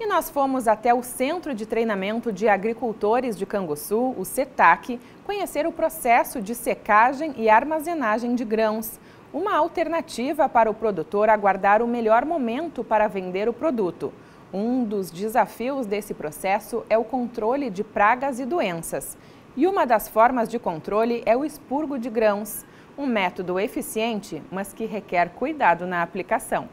E nós fomos até o Centro de Treinamento de Agricultores de Canguçu, o CETAC, conhecer o processo de secagem e armazenagem de grãos, uma alternativa para o produtor aguardar o melhor momento para vender o produto. Um dos desafios desse processo é o controle de pragas e doenças. E uma das formas de controle é o expurgo de grãos, um método eficiente, mas que requer cuidado na aplicação.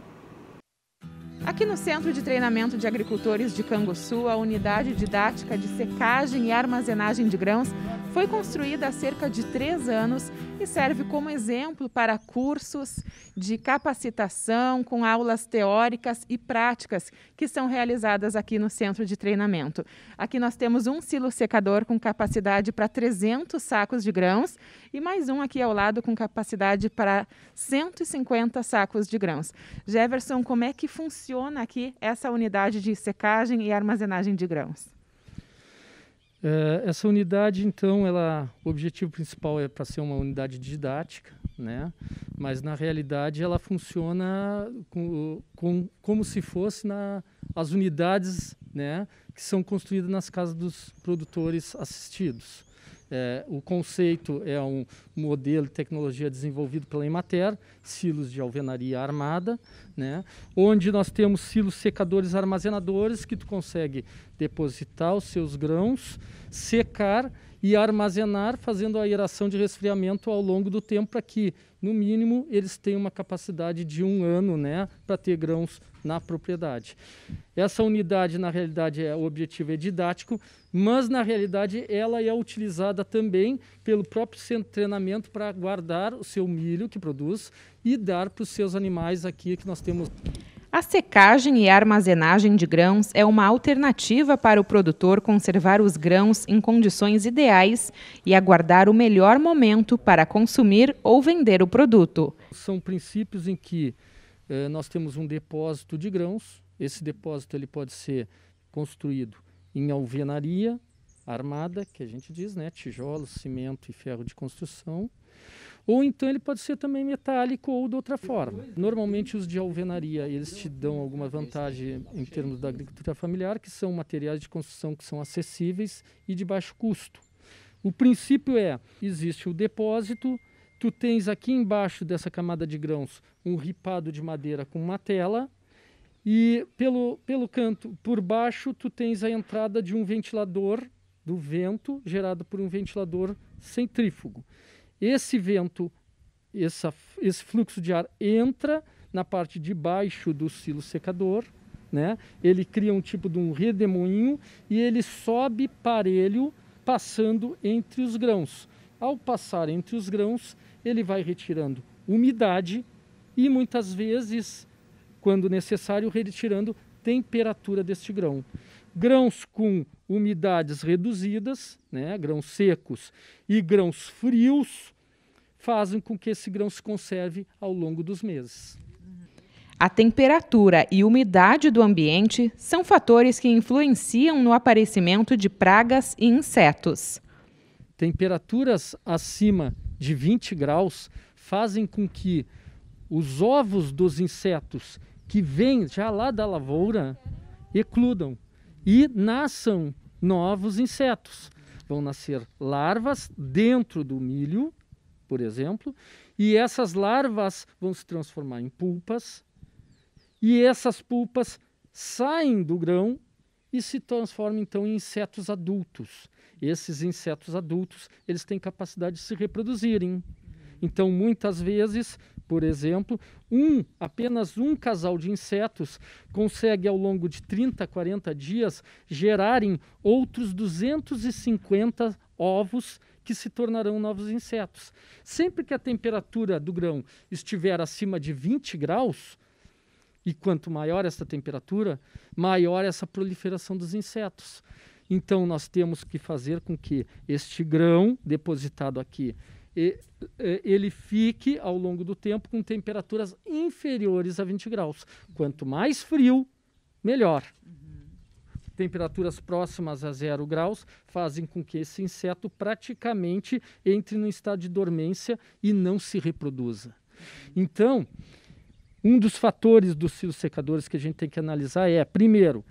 Aqui no Centro de Treinamento de Agricultores de Canguçu, a unidade didática de secagem e armazenagem de grãos foi construída há cerca de três anos e serve como exemplo para cursos de capacitação com aulas teóricas e práticas que são realizadas aqui no centro de treinamento. Aqui nós temos um silo secador com capacidade para 300 sacos de grãos e mais um aqui ao lado com capacidade para 150 sacos de grãos. Jefferson, como é que funciona aqui essa unidade de secagem e armazenagem de grãos? Eh, essa unidade, então, ela, o objetivo principal é para ser uma unidade didática, né? mas na realidade ela funciona com, com, como se fosse na, as unidades né, que são construídas nas casas dos produtores assistidos. É, o conceito é um modelo de tecnologia desenvolvido pela Emater, silos de alvenaria armada, né, onde nós temos silos secadores armazenadores que tu consegue depositar os seus grãos secar e armazenar, fazendo a aeração de resfriamento ao longo do tempo para que, no mínimo, eles tenham uma capacidade de um ano né, para ter grãos na propriedade. Essa unidade, na realidade, é, o objetivo é didático, mas, na realidade, ela é utilizada também pelo próprio centro de treinamento para guardar o seu milho que produz e dar para os seus animais aqui que nós temos. A secagem e armazenagem de grãos é uma alternativa para o produtor conservar os grãos em condições ideais e aguardar o melhor momento para consumir ou vender o produto. São princípios em que eh, nós temos um depósito de grãos. Esse depósito ele pode ser construído em alvenaria armada, que a gente diz, né, tijolo, cimento e ferro de construção. Ou então ele pode ser também metálico ou de outra forma. Né? Normalmente os de alvenaria, eles te dão alguma vantagem em termos da agricultura familiar, que são materiais de construção que são acessíveis e de baixo custo. O princípio é, existe o depósito, tu tens aqui embaixo dessa camada de grãos um ripado de madeira com uma tela, e pelo, pelo canto, por baixo, tu tens a entrada de um ventilador, do vento gerado por um ventilador centrífugo. Esse vento, essa, esse fluxo de ar entra na parte de baixo do silo secador, né? Ele cria um tipo de um redemoinho e ele sobe parelho passando entre os grãos. Ao passar entre os grãos, ele vai retirando umidade e muitas vezes, quando necessário, retirando temperatura deste grão. Grãos com umidades reduzidas, né, grãos secos e grãos frios, fazem com que esse grão se conserve ao longo dos meses. A temperatura e umidade do ambiente são fatores que influenciam no aparecimento de pragas e insetos. Temperaturas acima de 20 graus fazem com que os ovos dos insetos que vêm já lá da lavoura ecludam e nasçam novos insetos. Vão nascer larvas dentro do milho, por exemplo, e essas larvas vão se transformar em pulpas, e essas pulpas saem do grão e se transformam então em insetos adultos. Esses insetos adultos, eles têm capacidade de se reproduzirem. Então, muitas vezes, por exemplo, um, apenas um casal de insetos consegue ao longo de 30, 40 dias gerarem outros 250 ovos que se tornarão novos insetos. Sempre que a temperatura do grão estiver acima de 20 graus, e quanto maior essa temperatura, maior essa proliferação dos insetos. Então, nós temos que fazer com que este grão depositado aqui ele fique ao longo do tempo com temperaturas inferiores a 20 graus. Quanto mais frio, melhor. Uhum. Temperaturas próximas a zero graus fazem com que esse inseto praticamente entre no estado de dormência e não se reproduza. Uhum. Então, um dos fatores dos fios secadores que a gente tem que analisar é, primeiro,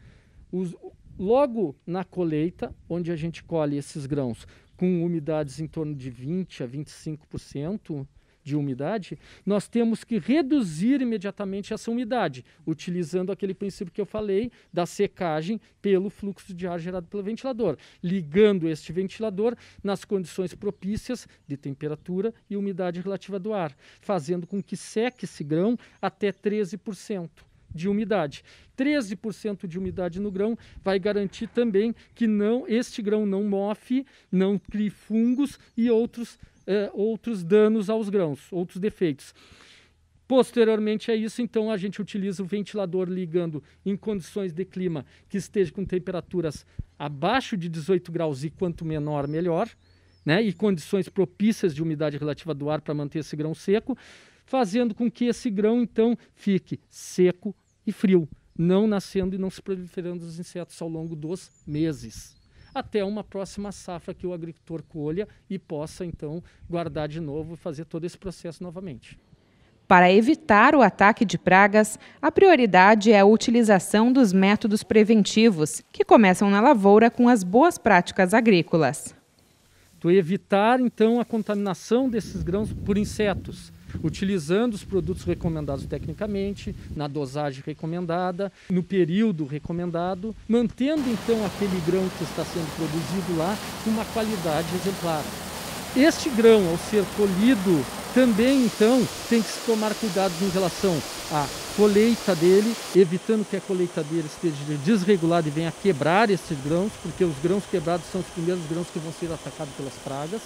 os, logo na colheita, onde a gente colhe esses grãos, com umidades em torno de 20 a 25% de umidade, nós temos que reduzir imediatamente essa umidade, utilizando aquele princípio que eu falei da secagem pelo fluxo de ar gerado pelo ventilador, ligando este ventilador nas condições propícias de temperatura e umidade relativa do ar, fazendo com que seque esse grão até 13% de umidade. 13% de umidade no grão vai garantir também que não este grão não mofe, não crie fungos e outros, eh, outros danos aos grãos, outros defeitos. Posteriormente a isso, então, a gente utiliza o ventilador ligando em condições de clima que esteja com temperaturas abaixo de 18 graus e quanto menor, melhor, né? e condições propícias de umidade relativa do ar para manter esse grão seco, fazendo com que esse grão, então, fique seco, e frio, não nascendo e não se proliferando os insetos ao longo dos meses. Até uma próxima safra que o agricultor colha e possa, então, guardar de novo e fazer todo esse processo novamente. Para evitar o ataque de pragas, a prioridade é a utilização dos métodos preventivos, que começam na lavoura com as boas práticas agrícolas. Do evitar, então, a contaminação desses grãos por insetos, utilizando os produtos recomendados tecnicamente, na dosagem recomendada, no período recomendado, mantendo então aquele grão que está sendo produzido lá com uma qualidade exemplar. Este grão, ao ser colhido, também então tem que se tomar cuidado em relação à colheita dele, evitando que a colheita dele esteja desregulada e venha quebrar esses grãos, porque os grãos quebrados são os primeiros grãos que vão ser atacados pelas pragas.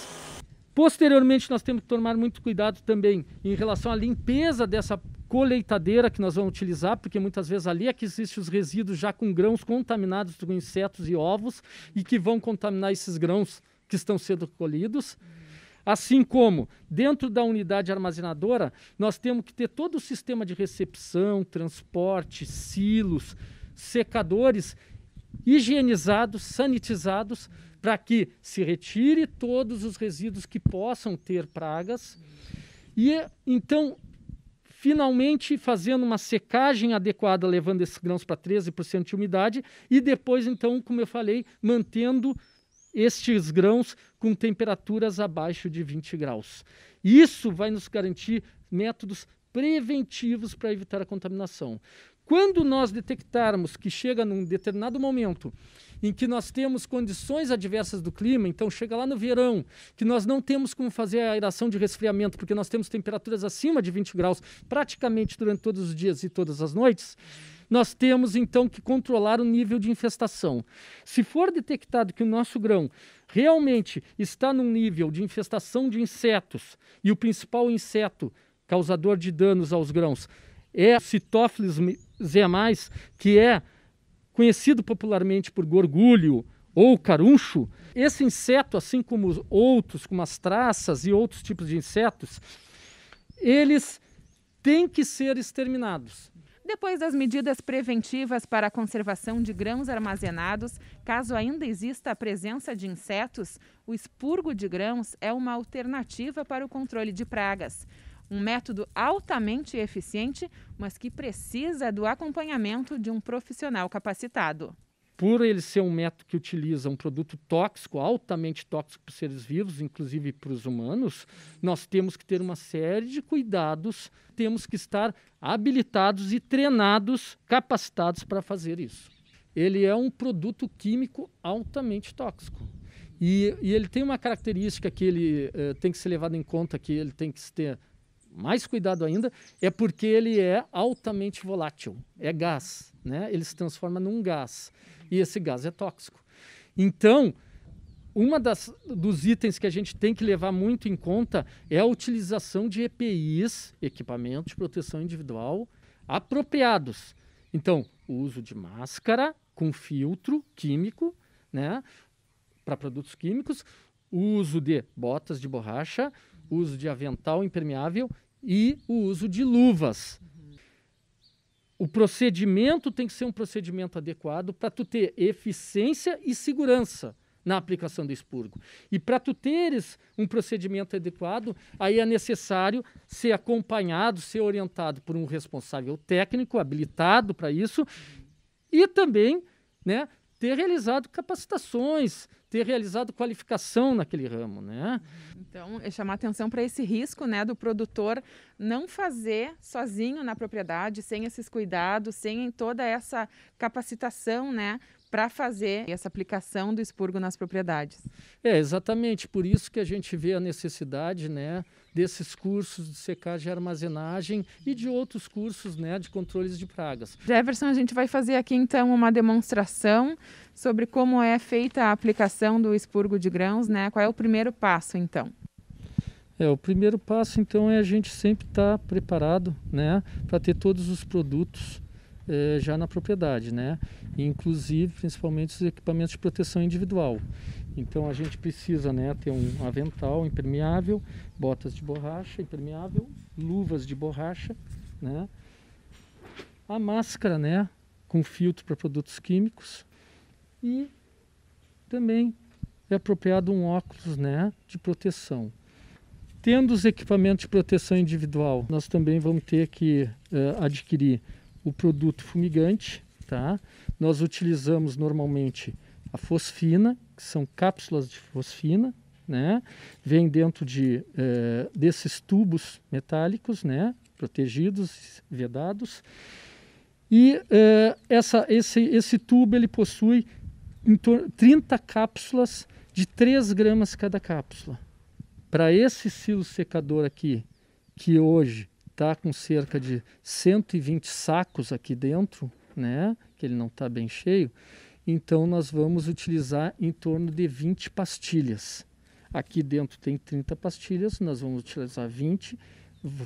Posteriormente, nós temos que tomar muito cuidado também em relação à limpeza dessa colheitadeira que nós vamos utilizar, porque muitas vezes ali é que existem os resíduos já com grãos contaminados com insetos e ovos e que vão contaminar esses grãos que estão sendo colhidos. Assim como dentro da unidade armazenadora, nós temos que ter todo o sistema de recepção, transporte, silos, secadores higienizados, sanitizados para que se retire todos os resíduos que possam ter pragas. E então, finalmente fazendo uma secagem adequada, levando esses grãos para 13% de umidade, e depois, então, como eu falei, mantendo estes grãos com temperaturas abaixo de 20 graus. Isso vai nos garantir métodos preventivos para evitar a contaminação. Quando nós detectarmos que chega num determinado momento em que nós temos condições adversas do clima, então chega lá no verão, que nós não temos como fazer a aeração de resfriamento, porque nós temos temperaturas acima de 20 graus praticamente durante todos os dias e todas as noites nós temos então que controlar o nível de infestação. Se for detectado que o nosso grão realmente está num nível de infestação de insetos e o principal inseto causador de danos aos grãos é o Citófilis Z+, que é conhecido popularmente por gorgulho ou caruncho, esse inseto, assim como outros, como as traças e outros tipos de insetos, eles têm que ser exterminados. Depois das medidas preventivas para a conservação de grãos armazenados, caso ainda exista a presença de insetos, o expurgo de grãos é uma alternativa para o controle de pragas um método altamente eficiente, mas que precisa do acompanhamento de um profissional capacitado. Por ele ser um método que utiliza um produto tóxico, altamente tóxico para os seres vivos, inclusive para os humanos, nós temos que ter uma série de cuidados, temos que estar habilitados e treinados, capacitados para fazer isso. Ele é um produto químico altamente tóxico. E, e, ele tem uma característica que ele eh, tem que ser levado em conta, que ele tem que ter mais cuidado ainda, é porque ele é altamente volátil, é gás, né? Ele se transforma num gás e esse gás é tóxico. Então, uma das dos itens que a gente tem que levar muito em conta é a utilização de EPIs, equipamentos de proteção individual apropriados. Então, o uso de máscara com filtro químico, né, para produtos químicos, o uso de botas de borracha, o uso de avental impermeável e o uso de luvas. O procedimento tem que ser um procedimento adequado para tu ter eficiência e segurança na aplicação do expurgo. E para tu teres um procedimento adequado, aí é necessário ser acompanhado, ser orientado por um responsável técnico habilitado para isso e também, né, ter realizado capacitações, ter realizado qualificação naquele ramo, né? Então, é chamar atenção para esse risco, né, do produtor não fazer sozinho na propriedade, sem esses cuidados, sem toda essa capacitação, né? para fazer essa aplicação do expurgo nas propriedades. É, exatamente, por isso que a gente vê a necessidade, né, desses cursos de secagem e armazenagem e de outros cursos, né, de controles de pragas. Jefferson, a gente vai fazer aqui então uma demonstração sobre como é feita a aplicação do expurgo de grãos, né? Qual é o primeiro passo então? É, o primeiro passo então é a gente sempre estar tá preparado, né, para ter todos os produtos é, já na propriedade, né, inclusive principalmente os equipamentos de proteção individual. Então a gente precisa, né, ter um avental impermeável, botas de borracha impermeável, luvas de borracha, né, a máscara, né, com filtro para produtos químicos e também é apropriado um óculos, né, de proteção. Tendo os equipamentos de proteção individual, nós também vamos ter que uh, adquirir o produto fumigante. Tá? Nós utilizamos normalmente a fosfina, que são cápsulas de fosfina, né? Vem dentro de, eh, desses tubos metálicos, né? Protegidos, vedados. E eh, essa, esse, esse tubo ele possui em 30 cápsulas de 3 gramas cada cápsula para esse silo secador aqui, que hoje está com cerca de 120 sacos aqui dentro, né? Que ele não está bem cheio. Então nós vamos utilizar em torno de 20 pastilhas. Aqui dentro tem 30 pastilhas, nós vamos utilizar 20.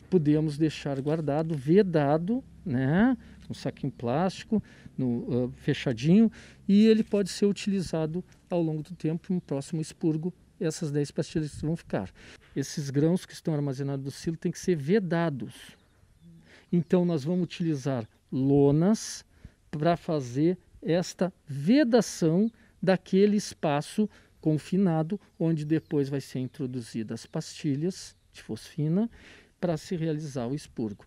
Podemos deixar guardado, vedado, né? Um saquinho plástico, no, uh, fechadinho, e ele pode ser utilizado ao longo do tempo, um próximo expurgo essas 10 pastilhas vão ficar. Esses grãos que estão armazenados do silo têm que ser vedados. Então nós vamos utilizar lonas para fazer esta vedação daquele espaço confinado onde depois vai ser introduzidas as pastilhas de fosfina para se realizar o expurgo.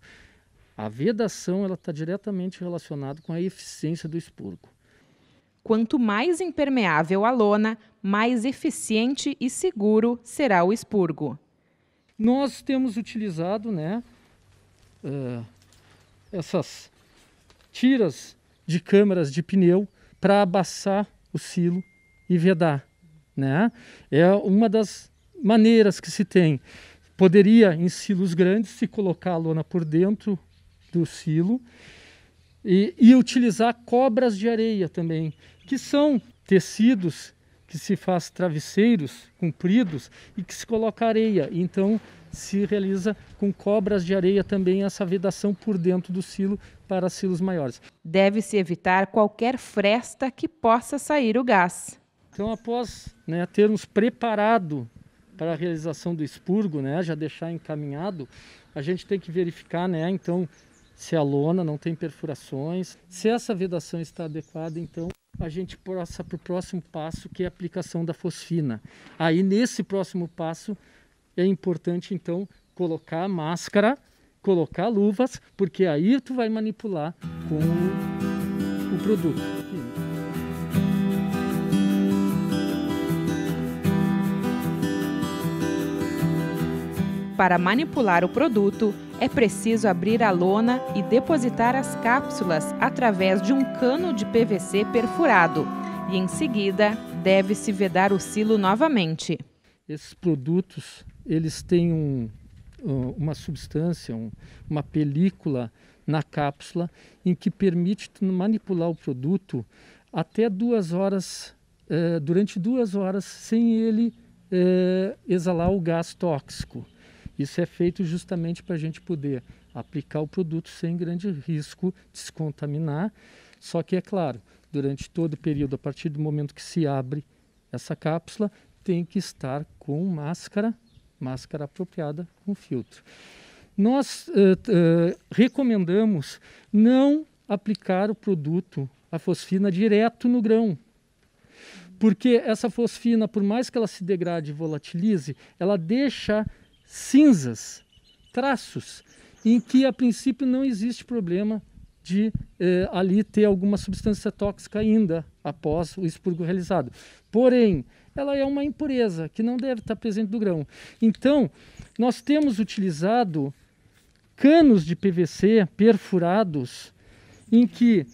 A vedação ela está diretamente relacionada com a eficiência do expurgo. Quanto mais impermeável a lona, mais eficiente e seguro será o expurgo. Nós temos utilizado né, uh, essas tiras de câmaras de pneu para abaçar o silo e vedar. Né? É uma das maneiras que se tem. Poderia, em silos grandes, se colocar a lona por dentro do silo e, e utilizar cobras de areia também, que são tecidos que se faz travesseiros compridos e que se coloca areia. Então se realiza com cobras de areia também essa vedação por dentro do silo para silos maiores. Deve-se evitar qualquer fresta que possa sair o gás. Então, após né, termos preparado para a realização do expurgo, né, já deixar encaminhado, a gente tem que verificar, né, então se a lona não tem perfurações. Se essa vedação está adequada, então a gente passa para o próximo passo, que é a aplicação da fosfina. Aí nesse próximo passo é importante então colocar máscara, colocar luvas, porque aí tu vai manipular com o produto. Para manipular o produto, é preciso abrir a lona e depositar as cápsulas através de um cano de PVC perfurado e, em seguida, deve-se vedar o silo novamente. Esses produtos eles têm um, uma substância, um, uma película na cápsula em que permite manipular o produto até duas horas, eh, durante duas horas, sem ele eh, exalar o gás tóxico. Isso é feito justamente para a gente poder aplicar o produto sem grande risco de se contaminar. Só que, é claro, durante todo o período, a partir do momento que se abre essa cápsula, tem que estar com máscara, máscara apropriada com filtro. Nós uh, uh, recomendamos não aplicar o produto, a fosfina, direto no grão. Porque essa fosfina, por mais que ela se degrade e volatilize, ela deixa cinzas, traços, em que a princípio não existe problema de eh, ali ter alguma substância tóxica ainda após o expurgo realizado. Porém, ela é uma impureza que não deve estar presente do grão. Então, nós temos utilizado canos de PVC perfurados em que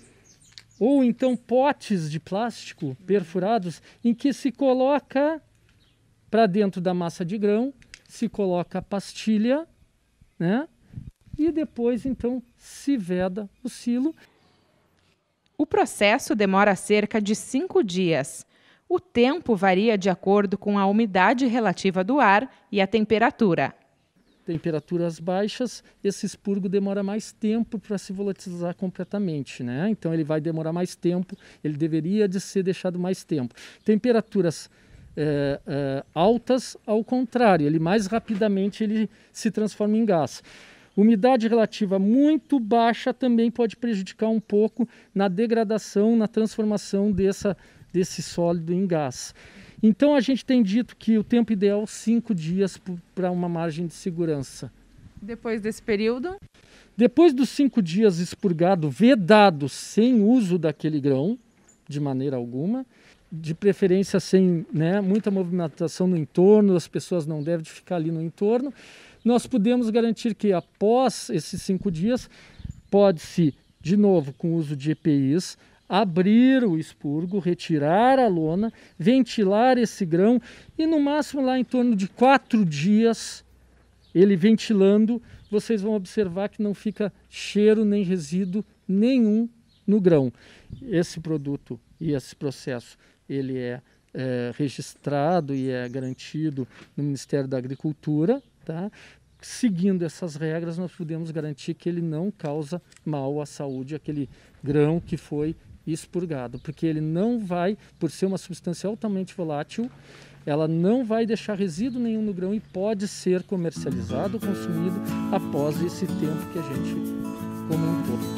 ou então potes de plástico perfurados em que se coloca para dentro da massa de grão se coloca a pastilha, né? E depois então se veda o silo. O processo demora cerca de cinco dias. O tempo varia de acordo com a umidade relativa do ar e a temperatura. Temperaturas baixas, esse expurgo demora mais tempo para se volatilizar completamente, né? Então ele vai demorar mais tempo, ele deveria de ser deixado mais tempo. Temperaturas é, é, altas, ao contrário, ele mais rapidamente ele se transforma em gás. Umidade relativa muito baixa também pode prejudicar um pouco na degradação, na transformação dessa, desse sólido em gás. Então a gente tem dito que o tempo ideal é dias para uma margem de segurança. Depois desse período? Depois dos cinco dias expurgado, vedado, sem uso daquele grão, de maneira alguma, de preferência sem né, muita movimentação no entorno, as pessoas não devem ficar ali no entorno. Nós podemos garantir que após esses cinco dias, pode-se, de novo, com o uso de EPIs, abrir o expurgo, retirar a lona, ventilar esse grão e no máximo lá em torno de quatro dias, ele ventilando, vocês vão observar que não fica cheiro nem resíduo nenhum no grão. Esse produto e esse processo ele é, é registrado e é garantido no Ministério da Agricultura, tá? seguindo essas regras, nós podemos garantir que ele não causa mal à saúde aquele grão que foi expurgado, porque ele não vai, por ser uma substância altamente volátil, ela não vai deixar resíduo nenhum no grão e pode ser comercializado consumido após esse tempo que a gente comentou.